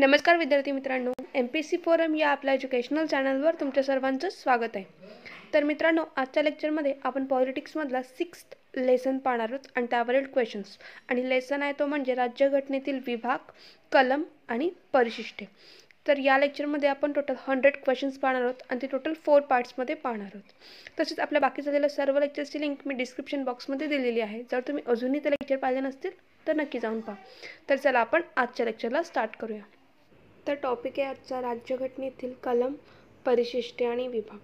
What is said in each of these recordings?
नमस्कार विद्यार्थी मित्रांनो एम पी सी फोरम या आपल्या एज्युकेशनल चॅनलवर तुमच्या सर्वांचं स्वागत आहे तर मित्रांनो आजच्या लेक्चरमध्ये आपण पॉलिटिक्समधला सिक्स लेसन पाहणार आहोत आणि त्यावरील क्वेश्चन्स आणि लेसन आहे तो म्हणजे राज्यघटनेतील विभाग कलम आणि परिशिष्टे तर या लेक्चरमध्ये आपण टोटल हंड्रेड क्वेश्चन्स पाहणार आहोत आणि ते टोटल फोर पार्ट्समध्ये पाहणार आहोत तसेच आपल्या बाकी झालेल्या सर्व लेक्चर्सची लिंक मी डिस्क्रिप्शन बॉक्समध्ये दिलेली आहे जर तुम्ही अजूनही ते लेक्चर पाहिले नसतील तर नक्की जाऊन पहा तर चला आपण आजच्या लेक्चरला स्टार्ट करूया तर टॉपिक आहे आजचा राज्यघटनेतील कलम परिशिष्टे आणि विभाग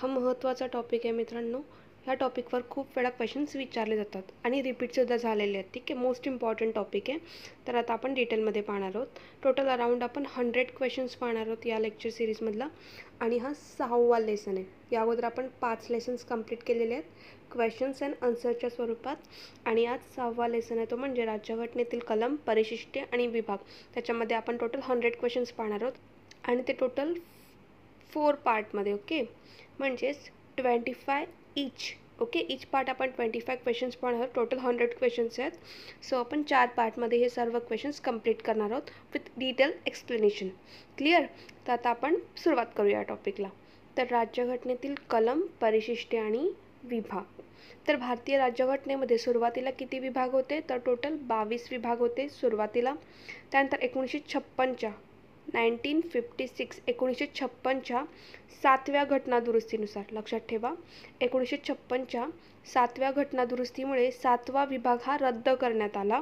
हा महत्त्वाचा टॉपिक आहे मित्रांनो ह्या टॉपिकवर खूप वेळा क्वेश्चन्स विचारले जातात आणि रिपीटसुद्धा झालेले आहेत ठीक आहे मोस्ट इम्पॉर्टंट टॉपिक आहे तर आता आपण डिटेलमध्ये पाहणार आहोत टोटल अराऊंड आपण हंड्रेड क्वेश्चन्स पाहणार आहोत या लेक्चर सिरीजमधला आणि हा सहावा लेसन आहे या अगोदर आपण पाच लेसन्स कंप्लीट केलेले आहेत क्वेश्चन्स अँड आन्सरच्या स्वरूपात आणि आज सहावा लेसन आहे तो म्हणजे राज्यघटनेतील कलम परिशिष्टे आणि विभाग त्याच्यामध्ये आपण टोटल हंड्रेड क्वेश्चन्स पाहणार आहोत आणि ते टोटल फोर पार्टमध्ये ओके म्हणजेच twenty five each okay each part आपण ट्वेंटी फाय क्वेश्चन्स पाहणार आहोत टोटल हंड्रेड क्वेश्चन्स आहेत सो आपण चार पार्टमध्ये हे सर्व क्वेश्चन्स कंप्लीट करणार आहोत विथ डिटेल एक्सप्लेनेशन क्लिअर तर आता आपण सुरुवात करूया या टॉपिकला तर राज्यघटनेतील कलम परिशिष्टे आणि विभाग तर भारतीय राज्यघटनेमध्ये सुरुवातीला किती विभाग होते तर टोटल बावीस विभाग होते सुरुवातीला त्यानंतर एकोणीसशे छप्पनच्या नाईन्टीन फिफ्टी सिक्स एकोणीसशे छप्पनच्या सातव्या घटनादुरुस्तीनुसार लक्षात ठेवा एकोणीसशे छप्पनच्या सातव्या घटनादुरुस्तीमुळे सातवा विभाग हा रद्द करण्यात आला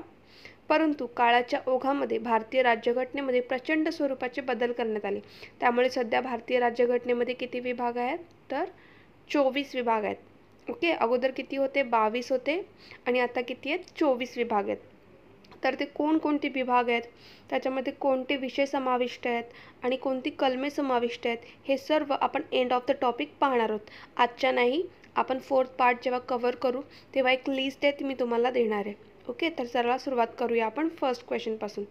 परंतु काळाच्या ओघामध्ये भारतीय राज्यघटनेमध्ये प्रचंड स्वरूपाचे बदल करण्यात आले त्यामुळे सध्या भारतीय राज्यघटनेमध्ये किती विभाग आहेत तर चोवीस विभाग आहेत ओके अगोदर किती होते बावीस होते आणि आता किती आहेत चोवीस विभाग आहेत तर ते कोणकोणते विभाग आहेत त्याच्यामध्ये कोणते विषय समाविष्ट आहेत आणि कोणती कलमे समाविष्ट आहेत हे सर्व आपण एंड ऑफ द टॉपिक पाहणार आहोत आजच्या नाही आपण फोर्थ पार्ट जेव्हा कव्हर करू तेव्हा एक लिस्ट आहे ती मी तुम्हाला देणार आहे ओके तर चला सुरुवात करूया आपण फर्स्ट क्वेश्चनपासून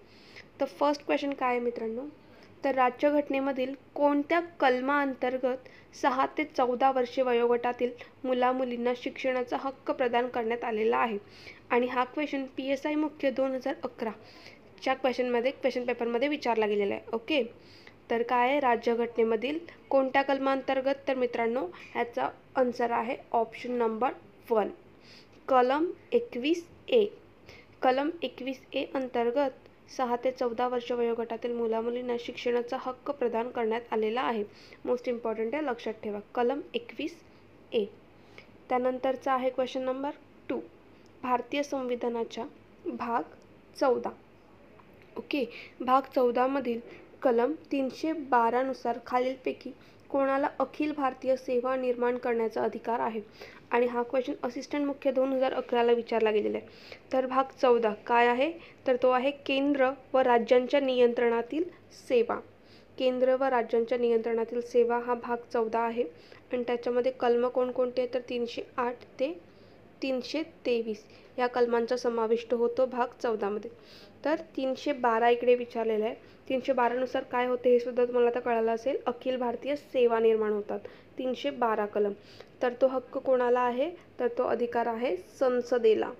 तर फर्स्ट क्वेश्चन काय आहे मित्रांनो तर राज्यघटनेमधील घटनेमधील कोणत्या कलमाअंतर्गत सहा ते चौदा वर्षे वयोगटातील मुलामुलींना शिक्षणाचा हक्क प्रदान करण्यात आलेला आहे आणि हा क्वेश्चन पी एस आय मुख्य दोन हजार अकरा च्या क्वेश्चनमध्ये क्वेश्चन पेपरमध्ये विचारला गेलेला आहे ओके तर काय आहे राज्यघटनेमधील कोणत्या कलमांतर्गत तर मित्रांनो ह्याचा आन्सर आहे ऑप्शन नंबर वन कलम एकवीस ए कलम एकवीस ए अंतर्गत सहा ते चौदा वर्ष वयोगटातील मुलामुलींना शिक्षणाचा हक्क प्रदान करण्यात आलेला आहे मोस्ट इम्पॉर्टंट आहे लक्षात ठेवा कलम एकवीस ए त्यानंतरचा आहे क्वेश्चन नंबर टू भारतीय संविधानाच्या भाग चौदा ओके भाग चौदामधील कलम तीनशे बारानुसार खालीलपैकी कोणाला अखिल भारतीय सेवा निर्माण करण्याचा अधिकार आहे आणि हा क्वेश्चन असिस्टंट मुख्य दोन हजार अकराला विचारला गेलेला आहे तर भाग चौदा काय आहे तर तो आहे केंद्र व राज्यांच्या नियंत्रणातील सेवा केंद्र व राज्यांच्या नियंत्रणातील सेवा हा भाग चौदा आहे आणि त्याच्यामध्ये कलम कोणकोणते आहेत तर तीनशे आठ ते तीनशे तेवीस या कलमांचा समाविष्ट होतो भाग चौदामध्ये तर तीनशे बारा इकडे विचारलेलं आहे तीनशे बारानुसार काय होते हे सुद्धा तुम्हाला आता कळालं असेल अखिल भारतीय सेवा निर्माण होतात तीनशे बारा कलम तर तो हक्क कोणाला आहे तर तो अधिकार आहे संसदेला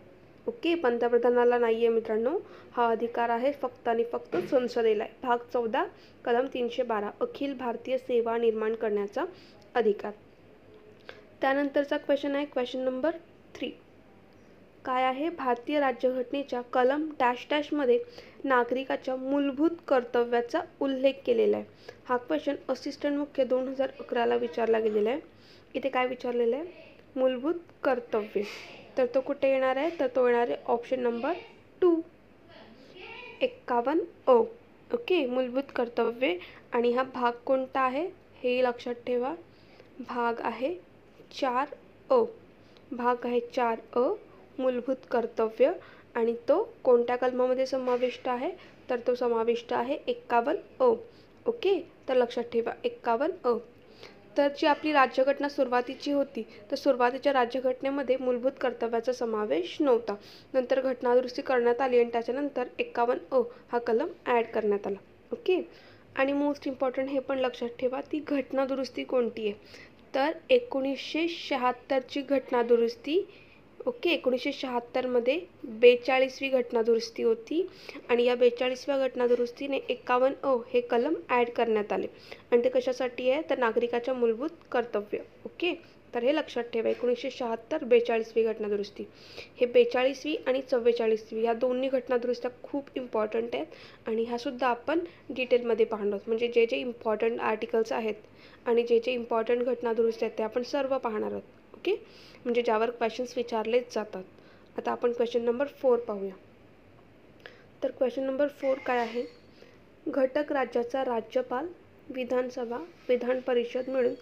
ओके पंतप्रधानाला नाही आहे मित्रांनो हा अधिकार आहे फक्त आणि फक्त संसदेला आहे भाग चौदा कलम तीनशे बारा अखिल भारतीय सेवा निर्माण करण्याचा अधिकार त्यानंतरचा क्वेश्चन आहे क्वेश्चन नंबर थ्री काय आहे भारतीय राज्यघटनेच्या कलम डॅश मध्ये नागरिकाच्या मूलभूत कर्तव्याचा उल्लेख केलेला आहे हा क्वेश्चन असिस्टंट मुख्य दोन हजार अकराला विचारला गेलेला आहे इथे काय विचारलेलं आहे मूलभूत कर्तव्य तर तो कुठे येणार आहे तर तो येणार आहे ऑप्शन नंबर टू एक्कावन्न ओ ओके मूलभूत कर्तव्य आणि हा भाग कोणता आहे हे लक्षात ठेवा भाग आहे चार अ भाग आहे चार अ मूलभूत कर्तव्य आणि तो कोणत्या कलमामध्ये समाविष्ट आहे तर तो समाविष्ट आहे एक्कावन्न अ ओके तर लक्षात ठेवा एकावन्न अ तर जी आपली राज्यघटना सुरुवातीची होती तर सुरुवातीच्या राज्यघटनेमध्ये मूलभूत कर्तव्याचा समावेश नव्हता नंतर घटनादुरुस्ती करण्यात आली आणि त्याच्यानंतर एक्कावन्न अ हा कलम ॲड करण्यात आला ओके आणि मोस्ट इम्पॉर्टंट हे पण लक्षात ठेवा ती घटनादुरुस्ती कोणती आहे तर एकोणीसशे शहात्तरची घटनादुरुस्ती ओके एकोणीसशे शहात्तरमध्ये बेचाळीसवी घटनादुरुस्ती होती आणि या बेचाळीसव्या घटनादुरुस्तीने एकावन्न अ हे कलम ॲड करण्यात आले आणि ते कशासाठी आहे तर नागरिकाच्या मूलभूत कर्तव्य ओके तर हे लक्षात ठेवा एकोणीसशे शहात्तर बेचाळीसवी घटनादुरुस्ती हे बेचाळीसवी आणि चव्वेचाळीसवी या दोन्ही घटनादुरुस्त्या खूप इम्पॉर्टंट आहेत आणि ह्यासुद्धा आपण डिटेलमध्ये पाहणार आहोत म्हणजे जे जे इम्पॉर्टंट आर्टिकल्स आहेत आणि जे जे इम्पॉर्टंट घटनादुरुस्त्या आहेत ते आपण सर्व पाहणार आहोत ओके म्हणजे ज्यावर क्वेश्चन्स विचारले जातात आता आपण क्वेश्चन नंबर फोर पाहूया तर क्वेश्चन नंबर फोर काय आहे घटक राज्याचा राज्यपाल विधानसभा विधान परिषद मिळून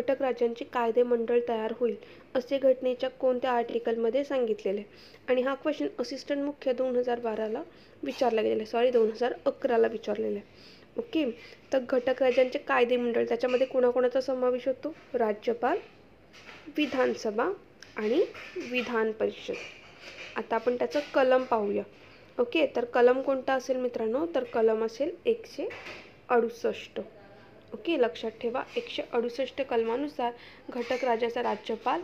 घटक राज्यांचे कायदे मंडळ तयार होईल असे घटनेच्या कोणत्या आर्टिकलमध्ये सांगितलेले आणि हा क्वेश्चन असिस्टंट मुख्य दोन हजार बाराला विचारला गेलेला सॉरी दोन हजार अकराला विचारलेला आहे ओके तर घटक राज्यांचे कायदे मंडळ त्याच्यामध्ये कोणाकोणाचा समावेश होतो राज्यपाल विधानसभा आणि विधान परिषद आता आपण त्याचं कलम पाहूया ओके तर कलम कोणता असेल मित्रांनो तर कलम असेल एकशे अडुसष्ट ओके लक्षात ठेवा एकशे अडुसष्ट कलमानुसार घटक राज्याचा राज्यपाल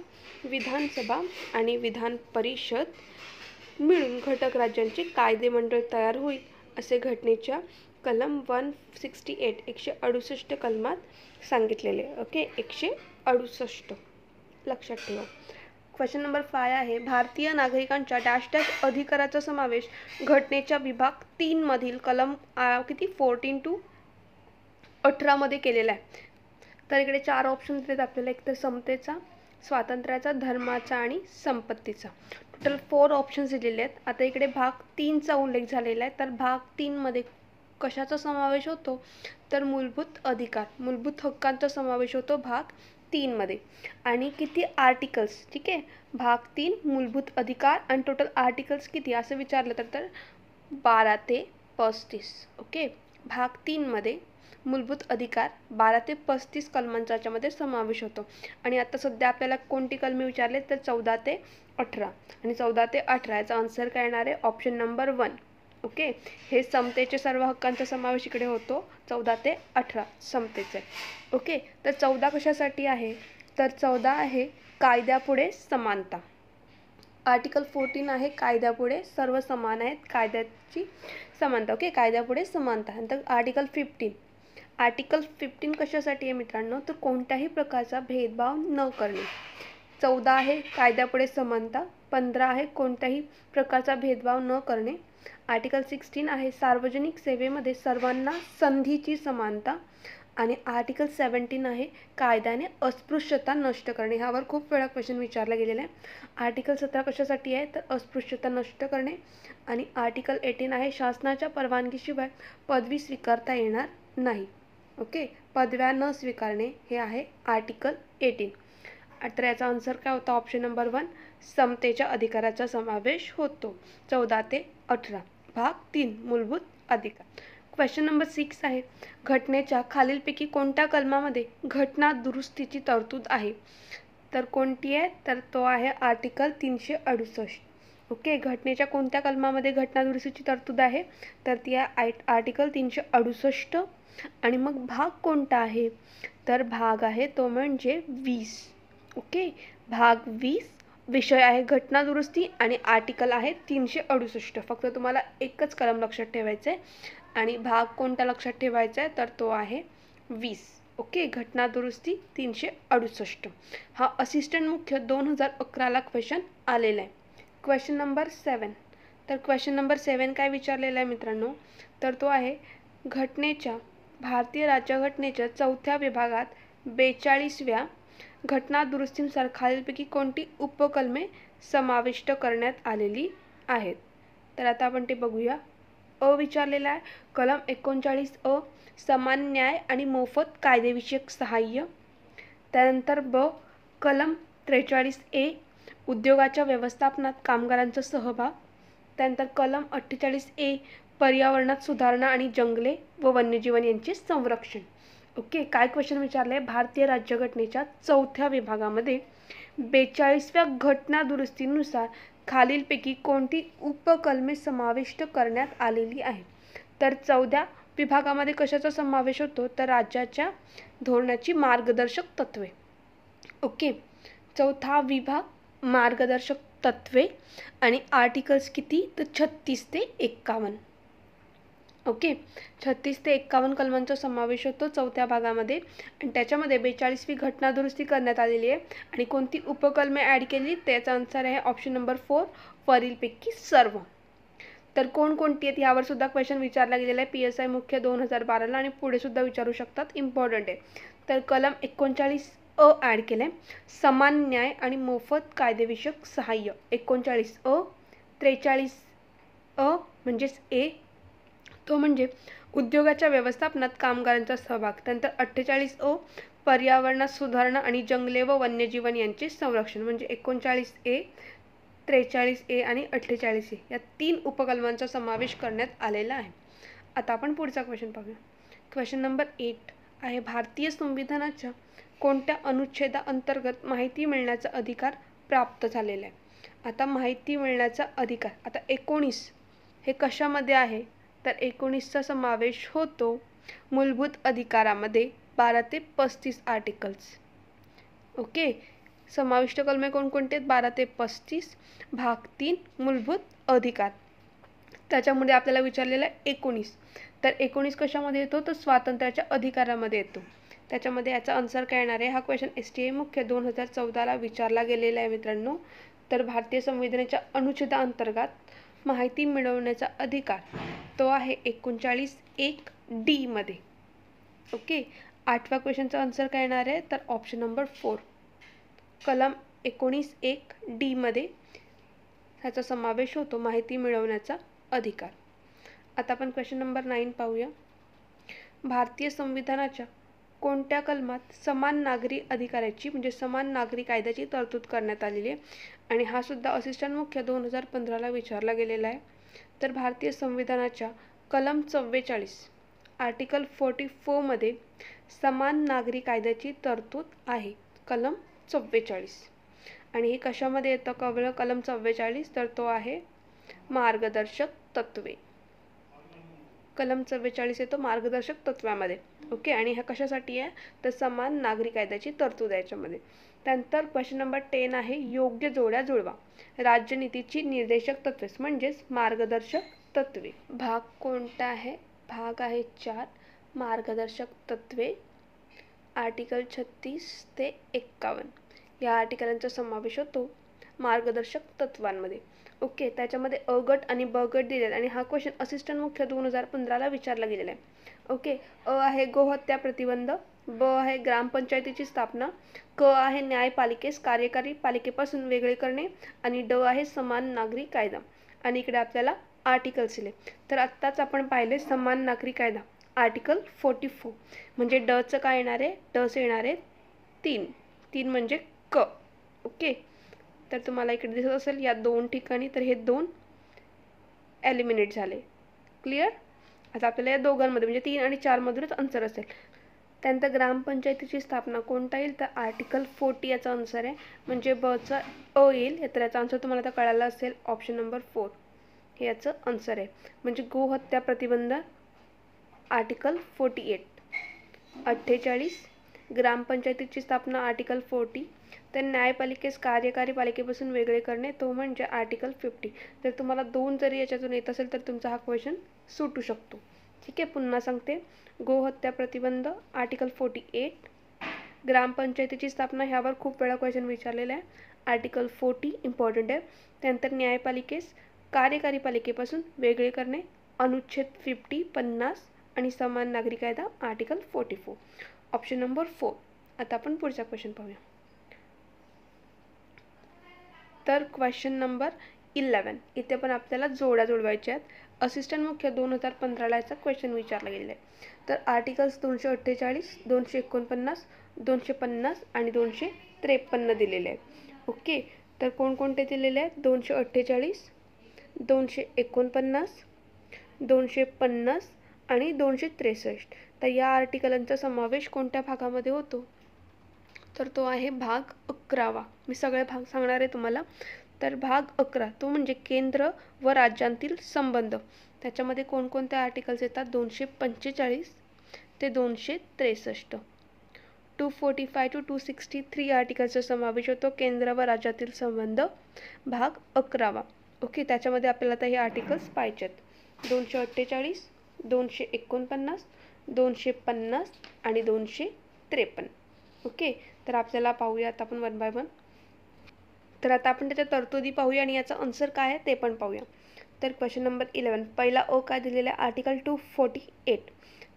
विधानसभा आणि विधान परिषद मिळून घटक राज्यांचे कायदे मंडळ तयार होईल असे घटनेच्या कलम वन सिक्स्टी एट एकशे अडुसष्ट कलमात सांगितलेले ओके एकशे अडुसष्ट लक्षात ठेवा क्वेश्चन नंबर फाय आहे भारतीय नागरिकांच्या डॅश अधिकाराचा समावेश घटनेच्या विभाग तीनमधील कलम किती फोर्टीन टू मध्ये केलेला आहे तर इकडे चार ऑप्शन देत आपल्याला एक एकतर समतेचा स्वातंत्र्याचा धर्माचा आणि संपत्तीचा टोटल फोर ऑप्शन्स दिलेले आहेत आता इकडे भाग तीनचा उल्लेख झालेला आहे तर भाग तीनमध्ये कशाचा समावेश होतो तर मूलभूत अधिकार मूलभूत हक्कांचा समावेश होतो भाग तीनमध्ये आणि किती आर्टिकल्स ठीक आहे भाग तीन मूलभूत अधिकार आणि टोटल आर्टिकल्स किती असं विचारलं तर तर बारा ते पस्तीस ओके भाग तीनमध्ये मूलभूत अधिकार बारा ते पस्तीस कलमांचा याच्यामध्ये समावेश होतो आणि आता सध्या आपल्याला कोणती कलमे विचारले तर चौदा ते अठरा आणि चौदा ते अठरा याचा आन्सर काय येणार आहे ऑप्शन नंबर वन ओके हे समतेचे सर्व हक्कांचा समावेश इकडे होतो चौदा ते अठरा समतेचे ओके तर चौदा कशासाठी आहे तर चौदा आहे कायद्यापुढे समानता आर्टिकल फोर्टीन आहे कायद्यापुढे सर्व समान आहेत कायद्याची समानता ओके कायद्यापुढे समानता नंतर आर्टिकल फिफ्टीन आर्टिकल फिफ्टीन कशासाठी आहे मित्रांनो तर कोणत्याही प्रकारचा भेदभाव न करणे चौदा आहे कायद्यापुढे समानता पंधरा आहे कोणत्याही प्रकारचा भेदभाव न करणे आर्टिकल सिक्स्टीन आहे सार्वजनिक सेवेमध्ये सर्वांना संधीची समानता आणि आर्टिकल सेवन्टीन आहे कायद्याने अस्पृश्यता नष्ट करणे ह्यावर खूप वेळा क्वेश्चन विचारला गेलेला आहे आर्टिकल सतरा कशासाठी आहे तर अस्पृश्यता नष्ट करणे आणि आर्टिकल एटीन आहे शासनाच्या परवानगीशिवाय पदवी स्वीकारता येणार नाही ओके पदव्या न स्वीकारणे हे आहे आर्टिकल एटीन अठरा याचा आन्सर काय होता ऑप्शन नंबर वन समतेच्या अधिकाराचा समावेश होतो चौदा ते अठरा भाग तीन मूलभूत अधिकार क्वेश्चन नंबर सिक्स आहे घटनेच्या खालीलपैकी कोणत्या कलमामध्ये घटना दुरुस्तीची तरतूद आहे तर कोणती आहे तर तो आहे आर्टिकल तीनशे अडुसष्ट ओके घटनेच्या कोणत्या कलमामध्ये घटना दुरुस्तीची तरतूद आहे तर ती आहे आय आर्टिकल तीनशे अडुसष्ट आणि मग भाग कोणता आहे तर भाग आहे तो म्हणजे वीस ओके भाग वीस विषय आहे घटना दुरुस्ती आणि आर्टिकल आहे तीनशे अडुसष्ट फक्त तुम्हाला एकच कलम लक्षात ठेवायचं आहे आणि भाग कोणता लक्षात ठेवायचा आहे तर तो आहे वीस ओके घटना दुरुस्ती तीनशे अडुसष्ट हा असिस्टंट मुख्य दोन हजार अकराला क्वेश्चन आलेला आहे क्वेश्चन नंबर सेवन तर क्वेश्चन नंबर सेवन काय विचारलेला आहे मित्रांनो तर तो आहे घटनेच्या भारतीय राज्यघटनेच्या चौथ्या विभागात बेचाळीसव्या घटना दुरुस्तीनुसार खालीलपैकी कोणती उपकलमे समाविष्ट करण्यात आलेली आहेत तर आता आपण ते बघूया अ विचारलेला आहे कलम एकोणचाळीस अ समान न्याय आणि मोफत कायदेविषयक सहाय्य त्यानंतर ब कलम त्रेचाळीस ए उद्योगाच्या व्यवस्थापनात कामगारांचा सहभाग त्यानंतर कलम अठ्ठेचाळीस ए पर्यावरणात सुधारणा आणि जंगले व वन्यजीवन यांचे संरक्षण ओके काय क्वेश्चन विचारले आहे भारतीय राज्यघटनेच्या चौथ्या विभागामध्ये बेचाळीसव्या घटना दुरुस्तीनुसार खालीलपैकी कोणती उपकलमे समाविष्ट करण्यात आलेली आहे तर चौदा विभागामध्ये कशाचा समावेश होतो तर राज्याच्या धोरणाची मार्गदर्शक तत्वे ओके चौथा विभाग मार्गदर्शक तत्वे आणि आर्टिकल्स किती तर छत्तीस ते एक्कावन्न ओके छत्तीस ते एकावन्न कलमांचा समावेश होतो चौथ्या भागामध्ये आणि त्याच्यामध्ये बेचाळीसवी घटना दुरुस्ती करण्यात आलेली आहे आणि कोणती उपकलमे ॲड केली त्याचा आन्सर आहे ऑप्शन नंबर फोर वरीलपैकी सर्व तर कोणकोणती आहेत यावर सुद्धा क्वेश्चन विचारला गेलेला आहे पी एस आय मुख्य दोन हजार बाराला आणि पुढे सुद्धा विचारू शकतात इम्पॉर्टंट आहे तर कलम एकोणचाळीस अ ॲड केलं आहे समान न्याय आणि मोफत कायदेविषयक सहाय्य एकोणचाळीस अ त्रेचाळीस अ म्हणजेच ए तो म्हणजे उद्योगाच्या व्यवस्थापनात कामगारांचा सहभाग त्यानंतर अठ्ठेचाळीस ओ पर्यावरणात सुधारणा आणि जंगले व वन्यजीवन यांचे संरक्षण म्हणजे एकोणचाळीस ए त्रेचाळीस ए आणि अठ्ठेचाळीस ए या तीन उपकलमांचा समावेश करण्यात आलेला आहे आता आपण पुढचा क्वेश्चन पाहूया क्वेश्चन नंबर एट आहे भारतीय संविधानाच्या कोणत्या अंतर्गत माहिती मिळण्याचा अधिकार प्राप्त झालेला आहे आता माहिती मिळण्याचा अधिकार आता एकोणीस हे कशामध्ये आहे तर एकोणीसचा समावेश होतो मूलभूत अधिकारामध्ये बारा ते पस्तीस आर्टिकल्स ओके समाविष्ट कलमे कोणकोणते आहेत बारा ते पस्तीस भाग तीन मूलभूत अधिकार त्याच्यामध्ये आपल्याला विचारलेला एकोणीस तर एकोणीस कशामध्ये येतो तर स्वातंत्र्याच्या अधिकारामध्ये येतो त्याच्यामध्ये याचा आन्सर काय येणार आहे हा क्वेश्चन एस टी ए मुख्य दोन हजार चौदाला विचारला गेलेला आहे मित्रांनो तर भारतीय संविधानाच्या अंतर्गत माहिती मिळवण्याचा अधिकार तो आहे एकोणचाळीस एक डीमध्ये ओके आठव्या क्वेश्चनचा आन्सर काय येणार आहे तर ऑप्शन नंबर फोर कलम एकोणीस एक डीमध्ये ह्याचा समावेश होतो माहिती मिळवण्याचा अधिकार आता आपण क्वेश्चन नंबर नाईन पाहूया भारतीय संविधानाच्या कोणत्या कलमात समान नागरी अधिकाराची म्हणजे समान नागरी कायद्याची तरतूद करण्यात आलेली आहे आणि हा सुद्धा असिस्टंट मुख्य दोन हजार पंधराला विचारला गेलेला आहे तर भारतीय संविधानाच्या कलम चव्वेचाळीस आर्टिकल फोर्टी मध्ये समान नागरी कायद्याची तरतूद आहे कलम चव्वेचाळीस आणि हे कशामध्ये येतं कवळ कलम चव्वेचाळीस तर तो आहे मार्गदर्शक तत्वे कलम चव्वेचाळीस येतो मार्गदर्शक तत्वामध्ये ओके आणि हा कशासाठी आहे तर समान नागरी कायद्याची तरतूद याच्यामध्ये त्यानंतर क्वेश्चन नंबर टेन आहे योग्य जोड्या जुळवा राज्यनीतीची निर्देशक तत्वे म्हणजेच मार्गदर्शक तत्वे भाग कोणता आहे भाग आहे चार मार्गदर्शक तत्वे आर्टिकल छत्तीस ते एक्कावन्न या आर्टिकलांचा समावेश होतो मार्गदर्शक तत्वांमध्ये ओके त्याच्यामध्ये अ गट आणि ब गट दिलेला आणि हा क्वेश्चन असिस्टंट मुख्य दोन हजार पंधराला विचारला गेलेला आहे ओके अ आहे गोहत्या प्रतिबंध ब आहे ग्रामपंचायतीची स्थापना क आहे न्यायपालिकेस कार्यकारी पालिकेपासून वेगळे करणे आणि ड आहे समान नागरी कायदा आणि इकडे आपल्याला आर्टिकल्स दिले तर आत्ताच आपण पाहिले समान नागरी कायदा आर्टिकल फोर्टी फोर म्हणजे डचं काय येणार आहे डचं येणार आहे तीन तीन म्हणजे क ओके तर तुम्हाला इकडे दिसत असेल या दोन ठिकाणी तर हे दोन एलिमिनेट झाले क्लिअर आता आपल्याला या दोघांमध्ये म्हणजे तीन आणि चारमधूनच आन्सर असेल त्यानंतर ग्रामपंचायतीची स्थापना कोणता येईल तर आर्टिकल फोर्टी याचा आन्सर आहे म्हणजे बचं अ येईल तर याचा आन्सर तुम्हाला आता कळाला असेल ऑप्शन नंबर फोर हे याचं आन्सर आहे म्हणजे गोहत्या प्रतिबंध आर्टिकल फोर्टी एट अठ्ठेचाळीस ग्रामपंचायतीची स्थापना आर्टिकल फोर्टी तर न्यायपालिकेस कार्यकारी पालिकेपासून वेगळे करणे तो म्हणजे आर्टिकल फिफ्टी जर तुम्हाला दोन जरी याच्यातून येत असेल तर तुमचा हा क्वेश्चन सुटू शकतो ठीक आहे पुन्हा सांगते गोहत्या प्रतिबंध आर्टिकल फोर्टी एट ग्रामपंचायतीची स्थापना ह्यावर खूप वेळा क्वेश्चन विचारलेला आहे आर्टिकल फोर्टी इम्पॉर्टंट आहे त्यानंतर न्यायपालिकेस कार्यकारी पालिकेपासून वेगळे करणे अनुच्छेद फिफ्टी पन्नास आणि समान नागरी कायदा article forty four option number four आता आपण पुढचा क्वेश्चन पाहूया तर क्वेश्चन नंबर इलेवन इथे पण आपल्याला जोड्या जोडवायच्या आहेत असिस्टंट मुख्य दोन हजार पंधराला याचा क्वेश्चन विचारला गेलेला आहे तर आर्टिकल्स दोनशे अठ्ठेचाळीस दोनशे एकोणपन्नास दोनशे पन्नास आणि दोनशे त्रेपन्न दिलेले आहे ओके तर कोणकोणते दिलेले आहेत दोनशे अठ्ठेचाळीस दोनशे एकोणपन्नास दोनशे पन्नास आणि दोनशे त्रेसष्ट तर या आर्टिकलांचा समावेश कोणत्या भागामध्ये होतो तर तो आहे भाग अकरावा मी सगळे भाग सांगणार आहे तुम्हाला तर भाग अकरा तो म्हणजे केंद्र व राज्यांतील संबंध त्याच्यामध्ये कोणकोणते आर्टिकल्स येतात दोनशे पंचेचाळीस ते दोनशे त्रेसष्ट two forty five two two sixty three आर्टिकलचा समावेश होतो केंद्र व राज्यातील संबंध भाग अकरावा ओके त्याच्यामध्ये आपल्याला आता हे आर्टिकल्स पाहिजेत दोनशे अठ्ठेचाळीस दोनशे एकोणपन्नास दोनशे पन्नास आणि दोनशे त्रेपन्न ओके तर आपल्याला पाहूयात आपण वन बाय वन तर आता आपण त्याच्या तरतुदी पाहूया आणि याचा आन्सर काय आहे ते पण पाहूया तर क्वेश्चन नंबर इलेवन पहिला ओ काय दिलेला आहे आर्टिकल टू फोर्टी एट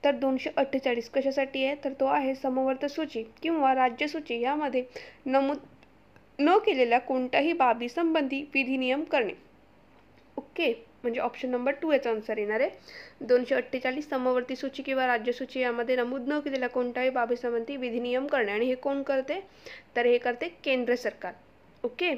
तर दोनशे अठ्ठेचाळीस कशासाठी आहे तर तो आहे समवर्त सूची किंवा राज्यसूची यामध्ये नमूद न केलेल्या कोणत्याही बाबीसंबंधी नियम करणे ओके म्हणजे ऑप्शन नंबर टू याचा आन्सर येणार आहे दोनशे अठ्ठेचाळीस समवर्ती सूची किंवा राज्यसूची यामध्ये नमूद न केलेल्या कोणत्याही बाबीसंबंधी नियम करणे आणि हे कोण करते तर हे करते केंद्र सरकार ओके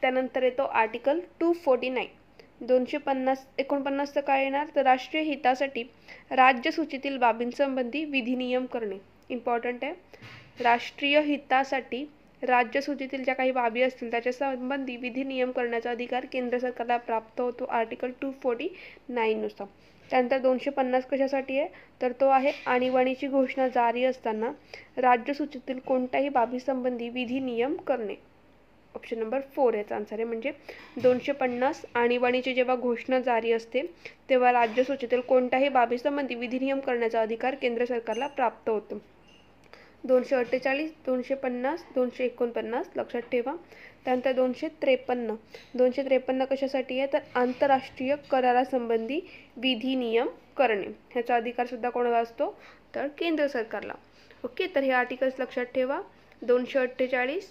त्यानंतर येतो आर्टिकल टू फोर्टी नाईन दोनशे पन्नास एकोणपन्नासचं काय येणार तर राष्ट्रीय हितासाठी राज्यसूचीतील बाबींसंबंधी विधिनियम करणे इम्पॉर्टंट आहे राष्ट्रीय हितासाठी राज्यसूचीतील ज्या काही बाबी असतील त्याच्या संबंधी विधिनियम करण्याचा अधिकार केंद्र सरकारला प्राप्त होतो आर्टिकल टू फोर्टी नाईननुसार त्यानंतर दोनशे पन्नास कशासाठी आहे तर तो आहे आणीबाणीची घोषणा जारी असताना राज्यसूचीतील कोणत्याही बाबीसंबंधी विधिनियम करणे ऑप्शन नंबर फोर याचा आन्सर आहे म्हणजे दोनशे पन्नास आणीबाणीची जेव्हा घोषणा जारी असते तेव्हा राज्य सूचीतील कोणत्याही बाबीसंबंधी विधिनियम करण्याचा अधिकार केंद्र सरकारला प्राप्त होतो दोनशे अठ्ठेचाळीस दोनशे पन्नास दोनशे एकोणपन्नास लक्षात ठेवा त्यानंतर दोनशे त्रेपन्न दोनशे त्रेपन्न कशासाठी आहे तर आंतरराष्ट्रीय करारासंबंधी विधिनियम करणे ह्याचा अधिकारसुद्धा कोणाला असतो तर केंद्र सरकारला ओके तर हे आर्टिकल्स लक्षात ठेवा दोनशे अठ्ठेचाळीस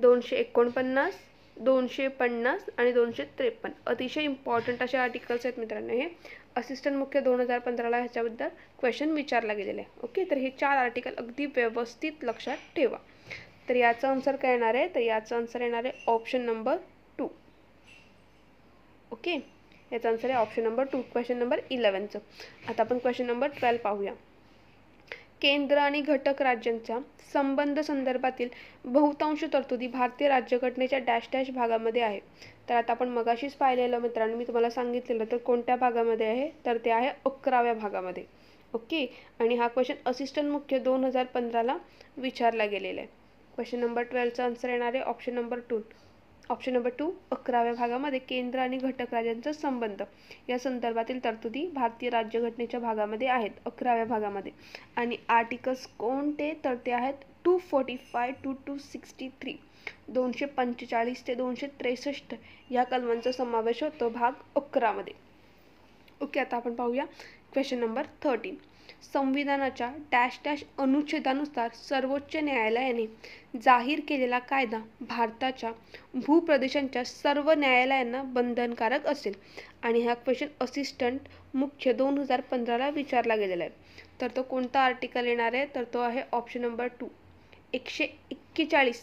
दोनशे एकोणपन्नास दोनशे पन्नास आणि दोनशे त्रेपन्न अतिशय इम्पॉर्टंट असे आर्टिकल्स आहेत मित्रांनो हे असिस्टंट मुख्य दोन हजार पंधराला ह्याच्याबद्दल क्वेश्चन विचारला गेलेला आहे ओके तर हे चार आर्टिकल अगदी व्यवस्थित लक्षात ठेवा तर याचं आन्सर काय येणार आहे तर याचा आन्सर येणार आहे ऑप्शन नंबर टू ओके याचा आन्सर आहे option number two question number इलेवनचं आता आपण क्वेश्चन नंबर ट्वेल्व पाहूया केंद्र आणि घटक राज्यांच्या संबंध संदर्भातील बहुतांश तरतुदी भारतीय राज्यघटनेच्या डॅश डॅश भागामध्ये आहे तर आता आपण मगाशीच पाहिलेलं मित्रांनो मी तुम्हाला सांगितलेलं तर कोणत्या भागामध्ये आहे तर ते आहे अकराव्या भागामध्ये ओके आणि हा क्वेश्चन असिस्टंट मुख्य दोन हजार पंधराला विचारला गेलेला आहे क्वेश्चन नंबर ट्वेल्वचा आन्सर येणार आहे option number two option number two अकराव्या भागामध्ये केंद्र आणि घटक राज्यांचा संबंध या संदर्भातील तरतुदी भारतीय राज्यघटनेच्या भागामध्ये आहेत अकराव्या भागामध्ये आणि आर्टिकल्स कोणते तर ते आहेत two forty five two two sixty three दोनशे पंचेचाळीस ते दोनशे त्रेसष्ट या कलमांचा समावेश होतो भाग अकरामध्ये ओके आता आपण पाहूया क्वेश्चन नंबर थर्टीन संविधानाच्या डॅश डॅश अनुच्छेदानुसार सर्वोच्च न्यायालयाने जाहीर केलेला कायदा भारताच्या भूप्रदेशांच्या सर्व न्यायालयांना बंधनकारक असेल आणि हा क्वेश्चन असिस्टंट मुख्य दोन हजार पंधराला विचारला गेलेला आहे तर तो कोणता आर्टिकल येणार आहे तर तो आहे ऑप्शन नंबर टू एकशे एक्केचाळीस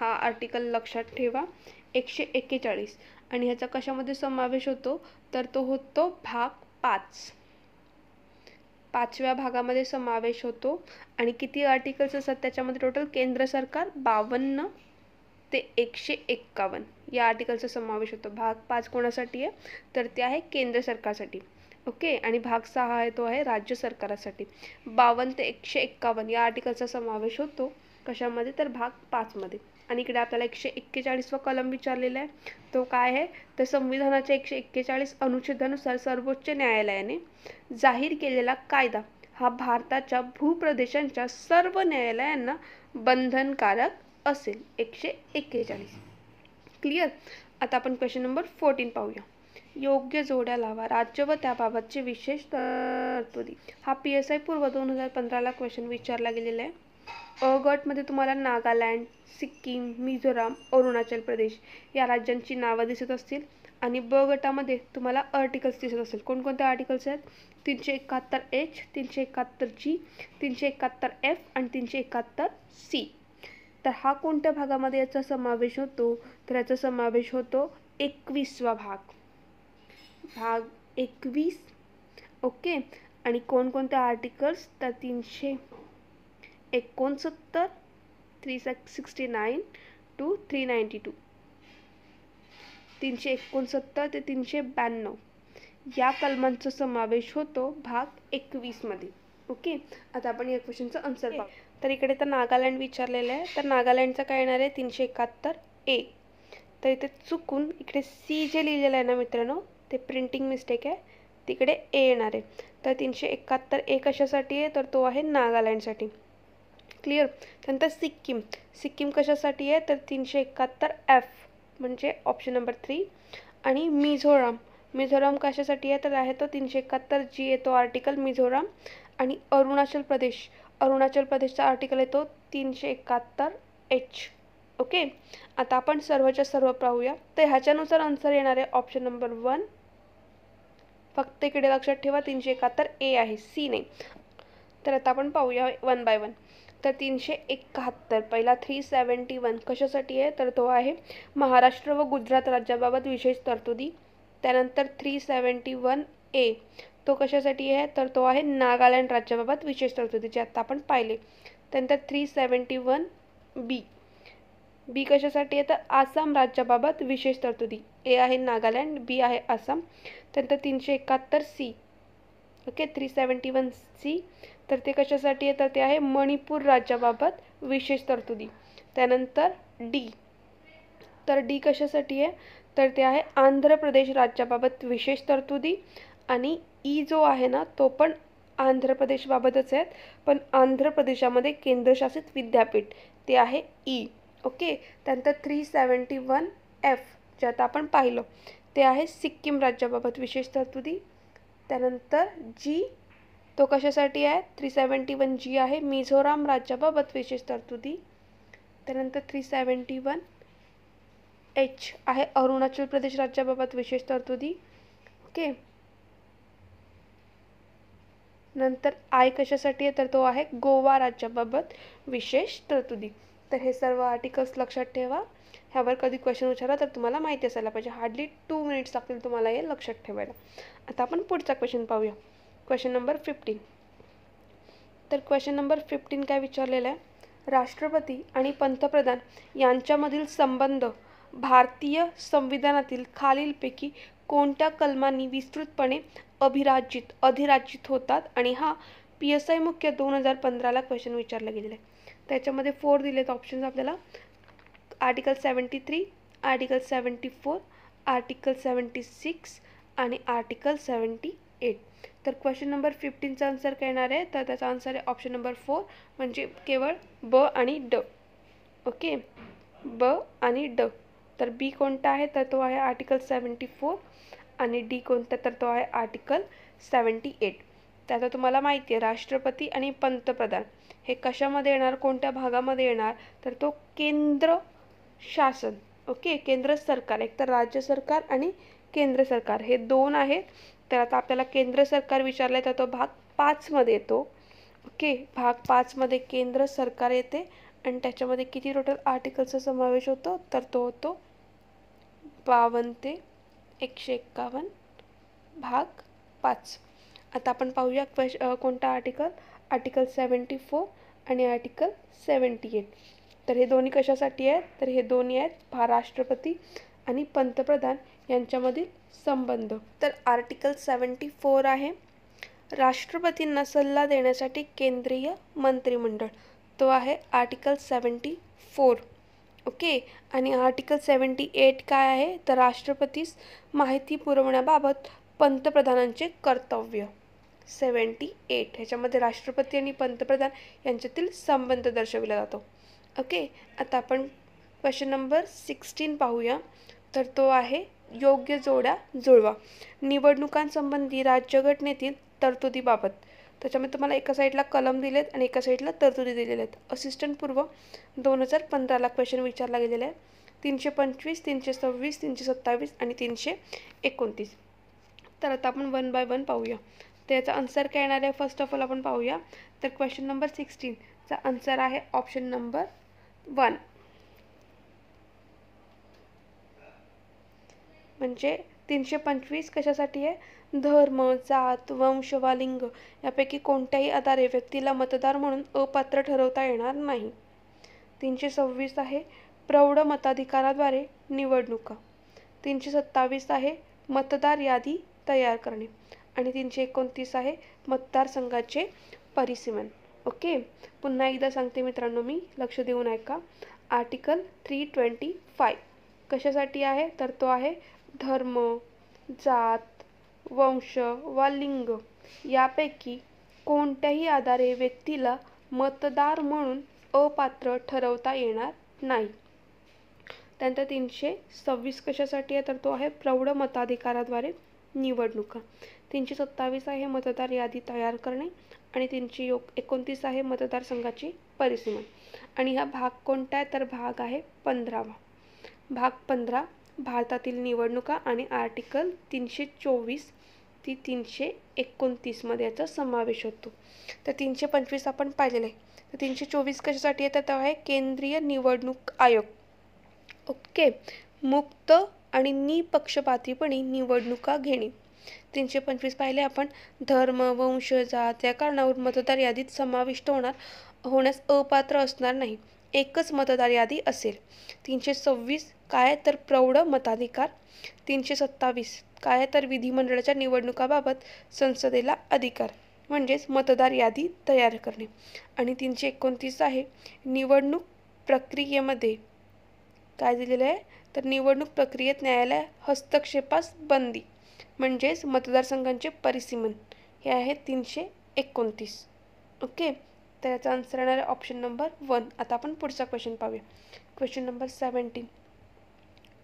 हा आर्टिकल लक्षात ठेवा एकशे एक्केचाळीस आणि याचा कशामध्ये समावेश होतो तर तो होतो भाग पाच पाचव्या भागामध्ये समावेश होतो आणि किती आर्टिकल्स असतात त्याच्यामध्ये टोटल केंद्र सरकार बावन्न ते एकशे एक्कावन्न या आर्टिकलचा समावेश होतो भाग पाच कोणासाठी आहे तर ते आहे केंद्र सरकारसाठी ओके आणि भाग सहा आहे तो आहे राज्य सरकारासाठी बावन्न ते एकशे एक्कावन्न या आर्टिकलचा समावेश होतो कशामध्ये तर भाग पाचमध्ये आणि इकडे आपल्याला एकशे एक्केचाळीसवा कलम विचारलेला आहे तो काय आहे तर संविधानाच्या एकशे एक्केचाळीस अनुच्छेदानुसार सर्वोच्च न्यायालयाने जाहीर केलेला कायदा हा भारताच्या भूप्रदेशांच्या सर्व न्यायालयांना बंधनकारक असेल एकशे एक्केचाळीस क्लिअर आता आपण क्वेश्चन नंबर फोर्टीन पाहूया योग्य जोड्या लावा राज्य व त्याबाबतचे विशेष तरतुदी हा पी एस आय पूर्व दोन हजार पंधराला क्वेश्चन विचारला गेलेला आहे अ गटमध्ये तुम्हाला नागालँड सिक्कीम मिझोराम अरुणाचल प्रदेश या राज्यांची नावं दिसत असतील आणि ब गटामध्ये तुम्हाला आर्टिकल्स दिसत असतील कोणकोणते आर्टिकल्स आहेत तीनशे एकाहत्तर एच तीनशे एकाहत्तर जी तीनशे एकाहत्तर एफ आणि तीनशे एकाहत्तर सी तर हा कोणत्या भागामध्ये याचा समावेश होतो तर याचा समावेश होतो एकवीसवा भाग भाग एकवीस ओके आणि कोणकोणते आर्टिकल्स तर तीनशे एकोणसत्तर three sixty nine two three ninety two तीनशे एकोणसत्तर ते तीनशे ब्याण्णव या कलमांचा समावेश होतो भाग एकवीसमध्ये ओके आता आपण या क्वेश्चनचं आन्सर पाहू तर इकडे तर नागालँड विचारलेलं आहे तर नागालँडचा काय येणार आहे तीनशे एकाहत्तर ए तर इथे चुकून इकडे सी जे लिहिलेलं आहे ना मित्रांनो ते प्रिंटिंग मिस्टेक आहे तिकडे ए येणार आहे तर तीनशे एकाहत्तर ए कशासाठी आहे तर तो आहे नागालँडसाठी क्लिअर त्यानंतर सिक्कीम सिक्कीम कशासाठी आहे तर तीनशे एकाहत्तर एफ म्हणजे ऑप्शन नंबर थ्री आणि मिझोराम मिझोराम कशासाठी आहे तर आहे तो तीनशे एकाहत्तर जी येतो आर्टिकल मिझोराम आणि अरुणाचल प्रदेश अरुणाचल प्रदेशचा आर्टिकल येतो तीनशे एकाहत्तर एच ओके आता आपण सर्वच्या सर्व पाहूया तर ह्याच्यानुसार आन्सर येणार आहे ऑप्शन नंबर वन फक्त इकडे लक्षात ठेवा तीनशे एकाहत्तर ए आहे सी नाही तर आता आपण पाहूया वन बाय वन तर तीनशे एकाहत्तर पहिला थ्री सेवन्टी वन कशासाठी आहे तर तो आहे महाराष्ट्र व गुजरात राज्याबाबत विशेष तरतुदी त्यानंतर थ्री सेवन्टी वन ए तो कशासाठी आहे तर तो आहे नागालँड राज्याबाबत विशेष तरतुदी जे आत्ता आपण पाहिले त्यानंतर three seventy one B B कशासाठी आहे तर आसाम राज्याबाबत विशेष तरतुदी ए आहे नागालँड बी आहे आसाम त्यानंतर तीनशे एकाहत्तर C okay three seventy one C तर ते कशासाठी तर ते आहे मणिपूर राज्याबाबत विशेष तरतुदी त्यानंतर डी तर डी कशासाठी आहे तर ते आहे आंध्र प्रदेश राज्याबाबत विशेष तरतुदी आणि ई जो आहे ना तो पण आंध्र प्रदेशबाबतच आहेत पण आंध्र प्रदेशामध्ये केंद्रशासित विद्यापीठ ते आहे ई ओके त्यानंतर थ्री सेवन्टी वन एफ जे आता आपण पाहिलं ते आहे सिक्कीम राज्याबाबत विशेष तरतुदी त्यानंतर जी तो कशासाठी आहे थ्री सेवन्टी वन जी आहे मिझोराम राज्याबाबत विशेष तरतुदी त्यानंतर थ्री सेवन्टी वन एच आहे अरुणाचल प्रदेश राज्याबाबत विशेष तरतुदी ओके नंतर आय कशासाठी आहे तर तो आहे गोवा राज्याबाबत विशेष तरतुदी तर हे सर्व आर्टिकल्स लक्षात ठेवा ह्यावर कधी क्वेश्चन विचारा तर तुम्हाला माहिती असायला पाहिजे हार्डली टू मिनिट्स लागतील तुम्हाला हे लक्षात ठेवायला आता आपण पुढचा क्वेश्चन पाहूया क्वेश्चन नंबर फिफ्टीन तर क्वेश्चन नंबर फिफ्टीन काय विचारलेलं आहे राष्ट्रपती आणि पंतप्रधान यांच्यामधील संबंध भारतीय संविधानातील खालीलपैकी कोणत्या कलमांनी विस्तृतपणे अभिराजित अधिराजित होतात आणि हा पी एस आय मुख्य दोन हजार पंधराला क्वेश्चन विचारला गेलेला आहे त्याच्यामध्ये फोर दिलेत ऑप्शन्स आपल्याला article seventy three article seventy four article seventy six आणि आर्टिकल सेवन्टी एट तर क्वेश्चन नंबर फिफ्टीनचा आन्सर काय येणार आहे तर त्याचा आन्सर आहे ऑप्शन नंबर फोर म्हणजे केवळ ब आणि ड ओके ब आणि ड तर बी कोणता आहे तर तो आहे आर्टिकल सेवन्टी फोर आणि डी कोणता तर तो आहे आर्टिकल सेवन्टी एट आता तुम्हाला माहिती आहे राष्ट्रपती आणि पंतप्रधान हे कशामध्ये येणार कोणत्या भागामध्ये येणार तर तो केंद्र शासन ओके केंद्र सरकार एक तर राज्य सरकार आणि केंद्र सरकार हे दोन आहेत तर आता आपल्याला केंद्र सरकार विचारलं तर तो भाग पाचमध्ये येतो ओके भाग पाचमध्ये केंद्र सरकार येते आणि त्याच्यामध्ये किती टोटल आर्टिकलचा समावेश होतो तर तो होतो बावन्न ते एकशे एक्कावन्न भाग पाच आता आपण पाहूया क्वेश कोणता आर्टिकल आर्टिकल सेवन्टी फोर आणि आर्टिकल सेवन्टी एट तर हे दोन्ही कशासाठी आहेत तर हे दोन्ही आहेत भा राष्ट्रपती आणि पंतप्रधान यांच्यामधील संबंध तर आर्टिकल सेवन्टी फोर आहे राष्ट्रपतींना सल्ला देण्यासाठी केंद्रीय मंत्रिमंडळ तो आहे आर्टिकल सेवन्टी फोर ओके आणि आर्टिकल सेवन्टी एट काय आहे तर राष्ट्रपतीस माहिती पुरवण्याबाबत पंतप्रधानांचे कर्तव्य सेवन्टी एट ह्याच्यामध्ये राष्ट्रपती आणि पंतप्रधान यांच्यातील संबंध दर्शविला जातो ओके आता आपण क्वेश्चन नंबर सिक्स्टीन पाहूया तर तो आहे योग्य जोड्या जुळवा निवडणुकांसंबंधी राज्यघटनेतील तरतुदीबाबत त्याच्यामध्ये तुम्हाला एका साईडला कलम दिलेत आणि एका साईडला तरतुदी दिलेल्या आहेत असिस्टंट पूर्व दोन हजार पंधराला क्वेश्चन विचारला गेलेला आहे तीनशे पंचवीस तीनशे सव्वीस तीनशे सत्तावीस आणि तीनशे एकोणतीस तर आता आपण वन बाय वन पाहूया त्याचा आन्सर काय येणार आहे फर्स्ट ऑफ ऑल आपण पाहूया तर क्वेश्चन नंबर सिक्स्टीनचा आन्सर आहे ऑप्शन नंबर वन म्हणजे तीनशे पंचवीस कशासाठी आहे धर्म जात वंश वा लिंग यापैकी कोणत्याही आधारे व्यक्तीला मतदार म्हणून अपात्र ठरवता येणार नाही तीनशे सव्वीस आहे प्रौढ मताधिकाराद्वारे निवडणुका तीनशे सत्तावीस आहे मतदार यादी तयार करणे आणि तीनशे एकोणतीस आहे मतदारसंघाचे परिसीमन ओके पुन्हा एकदा सांगते मित्रांनो मी लक्ष देऊन ऐका आर्टिकल थ्री ट्वेंटी फाय कशासाठी आहे तर तो आहे धर्म जात वंश वा लिंग यापैकी कोणत्याही आधारे व्यक्तीला मतदार म्हणून अपात्र ठरवता येणार नाही त्यानंतर तीनशे सव्वीस कशासाठी आहे तर तो आहे प्रौढ मताधिकाराद्वारे निवडणुका तीनशे सत्तावीस आहे मतदार यादी तयार करणे आणि तीनशे योग एकोणतीस आहे मतदारसंघाची परिसीमा आणि हा भाग कोणता आहे तर भाग आहे पंधरावा भाग पंधरा भारतातील निवडणुका आणि आर्टिकल तीनशे चोवीस ती तीनशे एकोणतीसमध्ये याचा समावेश होतो तर तीनशे पंचवीस आपण पाहिलेलं आहे तर तीनशे चोवीस कशासाठी येतात आहे केंद्रीय निवडणूक आयोग ओके मुक्त आणि निपक्षपातीपणे निवडणुका घेणे तीनशे पंचवीस पाहिले आपण धर्म वंश जात या कारणावर मतदार यादीत समाविष्ट होणार होण्यास अपात्र असणार नाही एकच मतदार यादी असेल तीनशे सव्वीस काय तर प्रौढ मताधिकार तीनशे सत्तावीस काय तर विधिमंडळाच्या निवडणुकाबाबत संसदेला अधिकार म्हणजेच मतदार यादी तयार करणे आणि तीनशे एकोणतीस आहे निवडणूक प्रक्रियेमध्ये काय दिलेलं आहे तर निवडणूक प्रक्रियेत न्यायालय हस्तक्षेपास बंदी म्हणजेच मतदारसंघांचे परिसीमन हे आहे तीनशे एकोणतीस ओके तर याचा आन्सर येणार आहे ऑप्शन नंबर वन आता आपण पुढचा क्वेश्चन पाहूया क्वेश्चन नंबर सेवन्टीन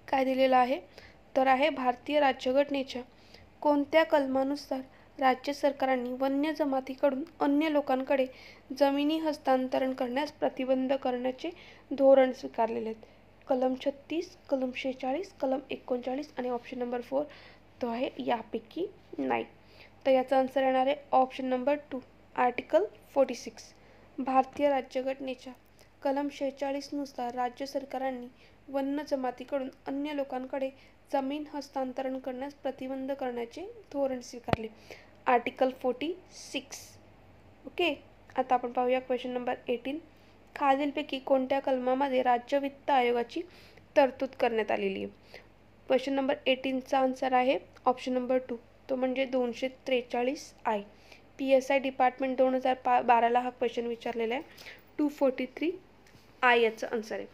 काय दिलेलं आहे तर आहे भारतीय राज्यघटनेच्या कोणत्या कलमानुसार राज्य सरकारांनी वन्य जमातीकडून अन्य लोकांकडे जमिनी हस्तांतरण करण्यास प्रतिबंध करण्याचे धोरण स्वीकारलेले आहेत कलम छत्तीस कलम शेहेचाळीस कलम एकोणचाळीस आणि ऑप्शन नंबर फोर तो आहे यापैकी नाही तर याचा आन्सर येणार आहे option number two article forty six भारतीय राज्यघटनेच्या कलम शेहेचाळीसनुसार राज्य सरकारांनी वन्य जमातीकडून अन्य लोकांकडे जमीन हस्तांतरण करण्यास प्रतिबंध करण्याचे धोरण स्वीकारले आर्टिकल फोर्टी सिक्स ओके आता आपण पाहूया क्वेश्चन नंबर एटीन खालीलपैकी कोणत्या कलमामध्ये राज्य वित्त आयोगाची तरतूद करण्यात आलेली आहे क्वेश्चन नंबर एटीनचा आन्सर आहे ऑप्शन नंबर टू तो म्हणजे दोनशे त्रेचाळीस I P S I department दोन हजार पा बाराला हा क्वेश्चन विचारलेला आहे टू फोर्टी थ्री आय याचं आन्सर आहे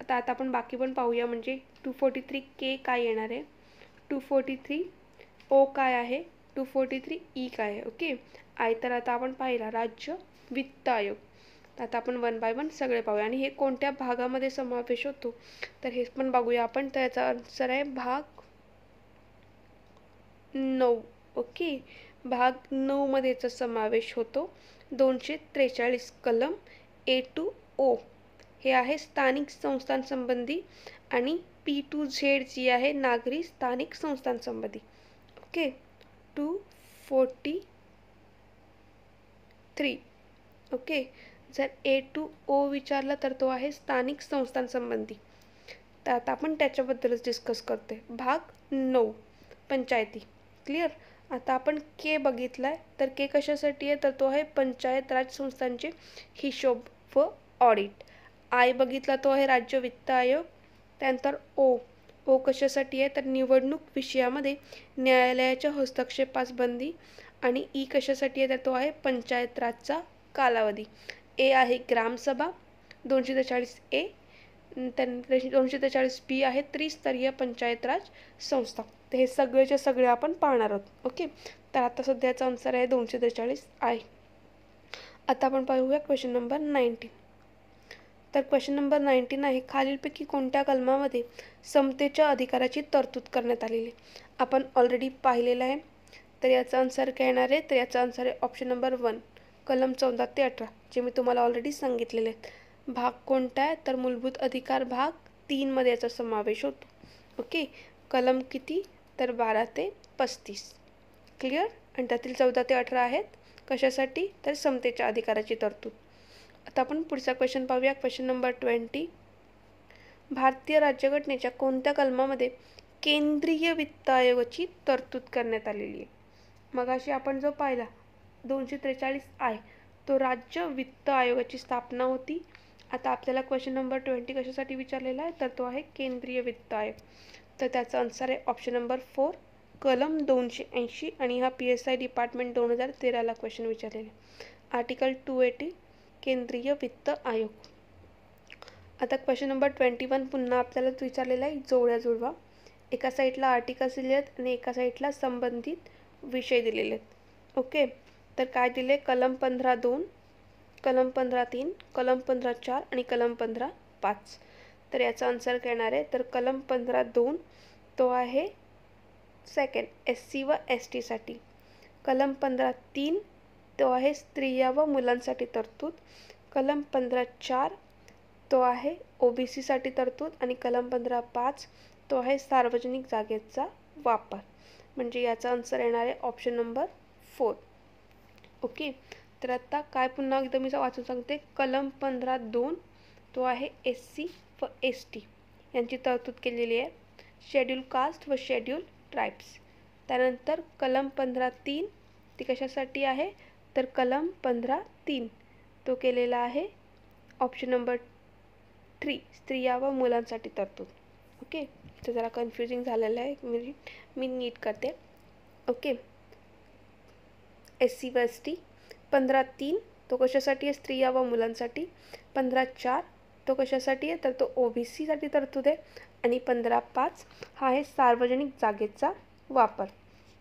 आता आता आपण बाकी पण पाहूया म्हणजे टू फोर्टी थ्री के काय येणार आहे टू फोर्टी थ्री ओ काय आहे टू फोर्टी थ्री ई काय आहे ओके आय तर आता आपण पाहिला राज्य वित्त आयोग आता आपण वन बाय वन सगळे पाहूया आणि हे कोणत्या भागामध्ये समावेश होतो तर हे पण बघूया आपण तर याचा आन्सर आहे भाग नऊ ओके भाग नऊमध्येचा याचा समावेश होतो दोनशे त्रेचाळीस कलम ए टू ओ हे आहे स्थानिक संस्थांसंबंधी आणि पी टू झेड जी आहे नागरी स्थानिक संस्थांसंबंधी okay two forty three okay जर ए टू ओ विचारला तर तो आहे स्थानिक संस्थांसंबंधी तर आता आपण त्याच्याबद्दलच डिस्कस करतोय भाग नऊ पंचायती क्लिअर आता आपण के बघितला आहे तर के कशासाठी आहे तर तो आहे पंचायत राज संस्थांचे हिशोब व ऑडिट आय बघितला तो आहे राज्य वित्त आयोग त्यानंतर ओ ओ कशासाठी आहे तर निवडणूक विषयामध्ये न्यायालयाच्या हस्तक्षेपास बंदी आणि ई कशासाठी आहे तर तो आहे पंचायत राजचा कालावधी ए आहे ग्रामसभा दोनशे त्रेचाळीस ए त्यानंतर दोनशे त्रेचाळीस बी आहे त्रिस्तरीय पंचायत राज संस्था तर हे सगळेचे सगळे आपण पाहणार आहोत ओके तर आता सध्याचा आन्सर आहे दोनशे त्रेचाळीस आहे आता आपण पाहूया क्वेश्चन नंबर नाईन्टीन तर क्वेश्चन नंबर नाईन्टीन आहे खालीलपैकी कोणत्या कलमामध्ये समतेच्या अधिकाराची तरतूद करण्यात आलेली आपण ऑलरेडी पाहिलेलं आहे तर याचा आन्सर काय येणार आहे तर याचा आन्सर आहे ऑप्शन नंबर वन कलम चौदा ते अठरा जे मी तुम्हाला ऑलरेडी सांगितलेले आहेत भाग कोणता आहे तर मूलभूत अधिकार भाग तीनमध्ये याचा समावेश होतो ओके कलम किती तर बारा ते पस्तीस क्लिअर आणि त्यातील चौदा ते अठरा आहेत कशासाठी तर समतेच्या अधिकाराची तरतूद आता आपण पुढचा क्वेश्चन पाहूया क्वेश्चन नंबर ट्वेंटी भारतीय राज्यघटनेच्या कोणत्या कलमामध्ये केंद्रीय वित्त आयोगाची तरतूद करण्यात आलेली आहे मगाशी आपण जो पाहिला दोनशे त्रेचाळीस आहे तो राज्य वित्त आयोगाची स्थापना होती आता आपल्याला क्वेश्चन नंबर ट्वेंटी कशासाठी विचारलेला आहे तर तो आहे केंद्रीय वित्त आयोग तर त्याचा आन्सर आहे ऑप्शन नंबर फोर कलम दोनशे ऐंशी आणि हा पी एस आय डिपार्टमेंट दोन हजार तेराला क्वेश्चन विचारलेला आर्टिकल टू एटी केंद्रीय वित्त आयोग आता क्वेश्चन नंबर ट्वेंटी वन पुन्हा आपल्याला विचारलेला आहे जोड्या जुळवा एका साईडला आर्टिकल दिले आहेत आणि एका साईडला संबंधित विषय दिलेले आहेत ओके तर काय दिले कलम पंधरा दोन कलम पंधरा तीन कलम पंधरा चार आणि कलम पंधरा पाच तर याचा आन्सर करणार आहे तर कलम पंधरा दोन तो आहे सेकंड एस सी व एस टीसाठी कलम पंधरा तीन तो आहे स्त्रिया व मुलांसाठी तरतूद कलम पंधरा चार तो आहे ओ बी सीसाठी तरतूद आणि कलम पंधरा पाच तो आहे सार्वजनिक जागेचा वापर म्हणजे याचा आन्सर येणार आहे ऑप्शन नंबर फोर ओके तर आता काय पुन्हा एकदा मी वाचून सांगते कलम पंधरा दोन तो आहे एस सी व एस टी यांची तरतूद केलेली आहे शेड्यूल कास्ट व शेड्यूल ट्राईब्स त्यानंतर कलम पंधरा तीन ती कशासाठी आहे तर कलम पंधरा तीन तो केलेला आहे ऑप्शन नंबर थ्री स्त्रिया व मुलांसाठी तरतूद ओके तर जरा कन्फ्युजिंग झालेलं आहे एक मिनिट मी नीट करते ओके एस सी व एस टी पंधरा तीन तो कशासाठी आहे स्त्रिया व मुलांसाठी पंधरा चार तो कशासाठी आहे तर तो ओ बी सीसाठी तरतूद आहे आणि पंधरा पाच हा आहे सार्वजनिक जागेचा वापर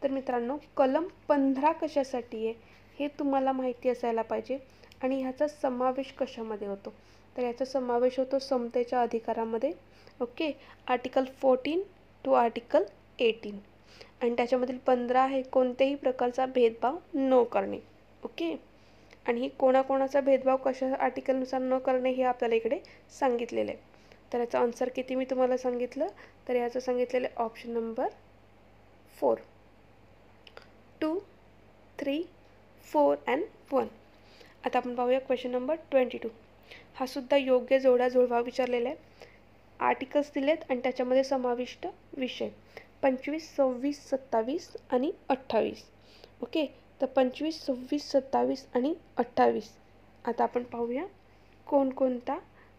तर मित्रांनो कलम पंधरा कशासाठी आहे हे तुम्हाला माहिती असायला पाहिजे आणि ह्याचा समावेश कशामध्ये होतो तर याचा समावेश होतो समतेच्या अधिकारामध्ये okay article fourteen to article eighteen आणि त्याच्यामधील पंधरा हे कोणत्याही प्रकारचा भेदभाव न करणे ओके आणि कोणाकोणाचा भेदभाव कशा आर्टिकलनुसार न करणे हे आपल्याला इकडे सांगितलेलं आहे तर याचा आन्सर किती मी तुम्हाला सांगितलं तर याचं सांगितलेलं आहे option number four two three four and one आता आपण पाहूया क्वेश्चन नंबर ट्वेंटी टू हा सुद्धा योग्य जोडा जुळवा विचारलेला आहे आर्टिकल्स दिलेत आणि त्याच्यामध्ये समाविष्ट विषय पंचवीस सव्वीस सत्तावीस आणि अठ्ठावीस ओके तर पंचवीस सव्वीस सत्तावीस आणि अठ्ठावीस आता आपण पाहूया कोणकोणता